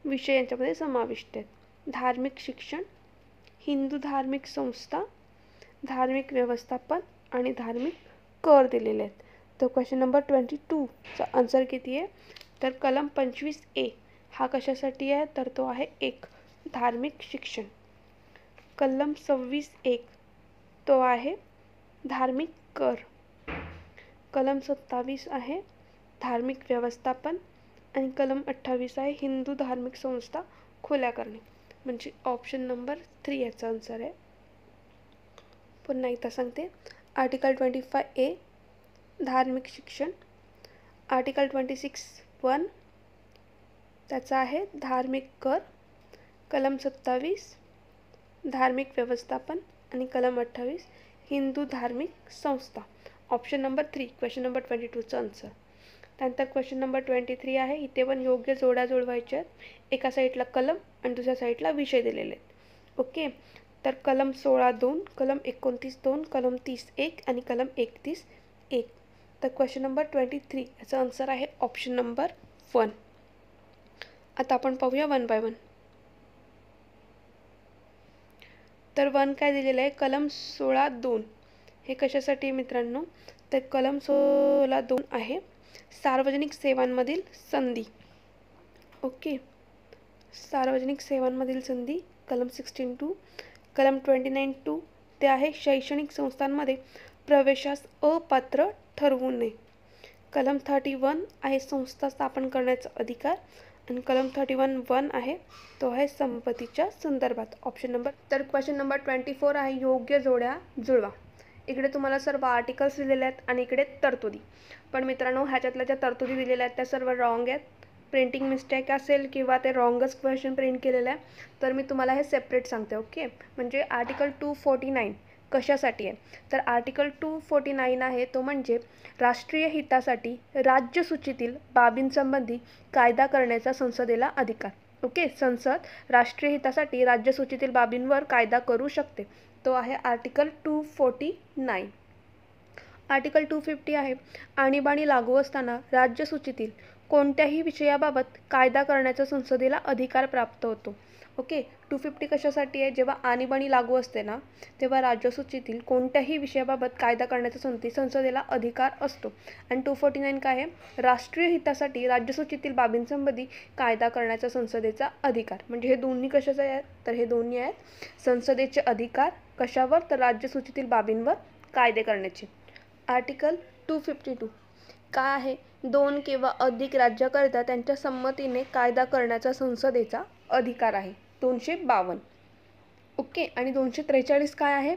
विषय यांच्यामध्ये समाविष्ट आहेत धार्मिक शिक्षण हिंदू धार्मिक संस्था धार्मिक व्यवस्थापन आणि धार्मिक कर दिलेले आहेत तर क्वेश्चन नंबर ट्वेंटी टूचा आन्सर किती आहे तर कलम पंचवीस ए हा कशासाठी आहे तर तो आहे एक धार्मिक शिक्षण कलम सव्वीस एक तो आहे धार्मिक कर कलम सत्तावीस आहे धार्मिक व्यवस्थापन आणि कलम अठ्ठावीस आहे हिंदू धार्मिक संस्था खुल्या करणे म्हणजे ऑप्शन नंबर थ्री याचा आन्सर आहे पुन्हा एकदा सांगते आर्टिकल ट्वेंटी फाय ए धार्मिक शिक्षण आर्टिकल ट्वेंटी सिक्स वन त्याचा आहे धार्मिक कर कलम सत्तावीस धार्मिक व्यवस्थापन आणि कलम अठ्ठावीस हिंदू धार्मिक संस्था option number three question number twenty टूचं आन्सर त्यानंतर क्वेश्चन नंबर ट्वेंटी थ्री आहे इथे पण योग्य जोड्या जोडवायच्या आहेत एका साईडला कलम आणि दुसऱ्या साईडला विषय दिलेले आहेत ओके तर कलम सोळा दोन कलम एकोणतीस दोन कलम तीस एक आणि कलम एकतीस एक तर क्वेश्चन नंबर ट्वेंटी थ्री याचा आन्सर आहे ऑप्शन नंबर वन आता आपण पाहूया वन बाय वन तर वन काय दिलेलं आहे कलम सोळा दोन हे कशासाठी मित्रांनो तर कलम सोला दोन आहे सार्वजनिक सेवांमधील संधी ओके सार्वजनिक सेवांमधील संधी कलम सिक्स्टीन टू कलम ट्वेंटी नाईन टू ते आहे शैक्षणिक संस्थांमध्ये प्रवेशास अपात्र ठरवू नये कलम थर्टी वन आहे संस्था स्थापन करण्याचा अधिकार आणि कलम थर्टी वन वन आहे तो आहे संपत्तीच्या संदर्भात ऑप्शन नंबर तर क्वेश्चन नंबर ट्वेंटी फोर आहे योग्य जोड्या जुळवा इकडे तुम्हाला सर्व आर्टिकल्स दिलेले आहेत आणि इकडे तरतुदी पण मित्रांनो ह्याच्यातल्या ज्या तरतुदी दिलेल्या आहेत त्या सर्व रॉंग आहेत प्रिंटिंग मिस्टेक असेल किंवा ते रॉंगच क्वेश्चन प्रिंट केलेलं आहे तर मी तुम्हाला हे सेपरेट सांगते ओके म्हणजे आर्टिकल टू फोर्टी नाईन कशासाठी आहे तर आर्टिकल टू फोर्टी नाईन आहे तो म्हणजे राष्ट्रीय हितासाठी राज्यसूचीतील बाबींसंबंधी कायदा करण्याचा संसदेला अधिकार ओके संसद राष्ट्रीय हितासाठी राज्यसूचीतील बाबींवर कायदा करू शकते तो आहे article two forty nine article two fifty आहे आणीबाणी लागू असताना राज्यसूचीतील कोणत्याही विषयाबाबत कायदा करण्याचा संसदेला अधिकार प्राप्त होतो ओके टू फिफ्टी कशासाठी आहे जेव्हा आणीबाणी लागू असते ना तेव्हा राज्यसूचीतील कोणत्याही विषयाबाबत कायदा करण्याचा संसदेला अधिकार असतो आणि टू फोर्टी नाईन काय आहे राष्ट्रीय हितासाठी राज्यसूचीतील बाबींसंबंधी कायदा करण्याचा संसदेचा अधिकार म्हणजे हे दोन्ही कशाचे आहेत तर हे दोन्ही आहेत संसदेचे अधिकार कशावर तर राज्यसूचीतील बाबींवर कायदे करण्याची आर्टिकल टू फिफ्टी टू काय आहे दोन किंवा अधिक राज्याकरिता त्यांच्या संमतीने कायदा करण्याचा संसदेचा अधिकार आहे दोनशे बावन्न ओके आणि दोनशे त्रेचाळीस काय आहे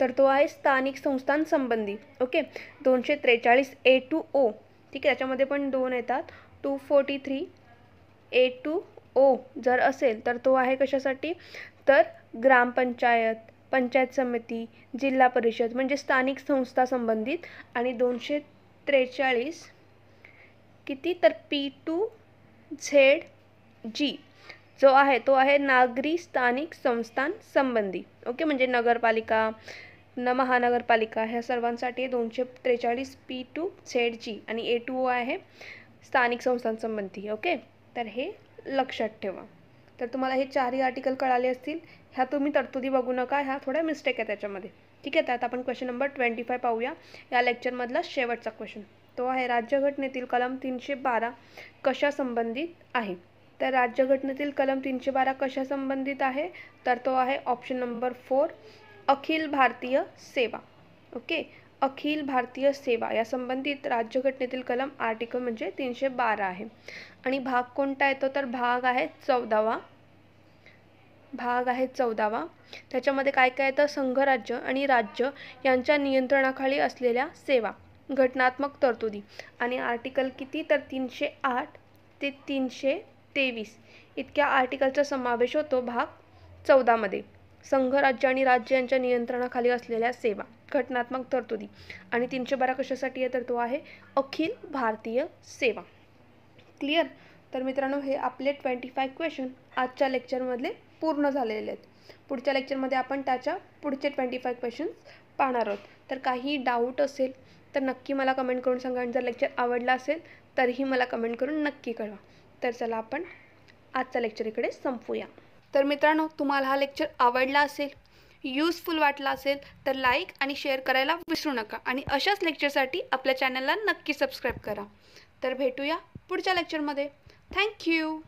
तर तो आहे स्थानिक संस्थांसंबंधी ओके दोनशे त्रेचाळीस ए टू ओ ठीक आहे त्याच्यामध्ये पण दोन येतात two forty three A to O जर असेल तर तो आहे कशासाठी तर ग्रामपंचायत पंचायत समिती जिल्हा परिषद म्हणजे स्थानिक संस्था संबंधित आणि दोनशे त्रेचाळीस किती तर पी टू झेड जी जो आहे तो आहे नागरी स्थानिक संस्थान संबंधी ओके म्हणजे नगरपालिका न महानगरपालिका ह्या सर्वांसाठी दोनशे त्रेचाळीस पी टू झेड जी आणि ए टू ओ आहे स्थानिक संस्थांसंबंधी ओके तर हे लक्षात ठेवा तर तुम्हाला हे चारही आर्टिकल कळाले असतील ह्या तुम्ही तरतुदी बघू नका ह्या थोड्या मिस्टेक आहे त्याच्यामध्ये ठीक आहे त्यात आपण क्वेश्चन नंबर ट्वेंटी फाय पाहूया या लेक्चरमधला शेवटचा क्वेश्चन तो आहे राज्यघटनेतील कलम तीनशे बारा कशा संबंधित आहे तर राज्यघटनेतील कलम तीनशे बारा कशा संबंधित आहे तर तो आहे ऑप्शन नंबर फोर अखिल भारतीय सेवा ओके अखिल भारतीय सेवा या संबंधित राज्यघटनेतील कलम आर्टिकल म्हणजे तीनशे बारा आहे आणि भाग कोणता येतो तर भाग आहे चौदावा भाग आहे चौदावा त्याच्यामध्ये काय काय तर संघराज्य आणि राज्य यांच्या नियंत्रणाखाली असलेल्या सेवा घटनात्मक तरतुदी आणि आर्टिकल किती तर तीनशे आठ ते तीनशे तेवीस इतक्या आर्टिकलचा समावेश होतो भाग चौदामध्ये संघराज्य आणि राज्य यांच्या नियंत्रणाखाली असलेल्या सेवा घटनात्मक तरतुदी आणि तीनशे बारा कशासाठी आहे तर तो आहे अखिल भारतीय सेवा क्लिअर तर मित्रांनो हे आपले ट्वेंटी फाय क्वेश्चन आजच्या लेक्चरमधले पूर्ण झालेले आहेत पुढच्या लेक्चरमध्ये आपण त्याच्या पुढचे ट्वेंटी फाय क्वेश्चन्स पाहणार आहोत तर काही डाऊट असेल तर नक्की मला कमेंट करून सांगा आणि जर लेक्चर आवडला असेल तरीही मला कमेंट करून नक्की कळवा तर चला आपण आजचा लेक्चर इकडे संपूया तर मित्रांनो तुम्हाला हा लेक्चर आवडला असेल यूजफुल वाटला असेल तर लाईक आणि शेअर करायला विसरू नका आणि अशाच लेक्चरसाठी आपल्या चॅनलला नक्की सबस्क्राईब करा तर भेटूया पुढच्या लेक्चरमध्ये थँक्यू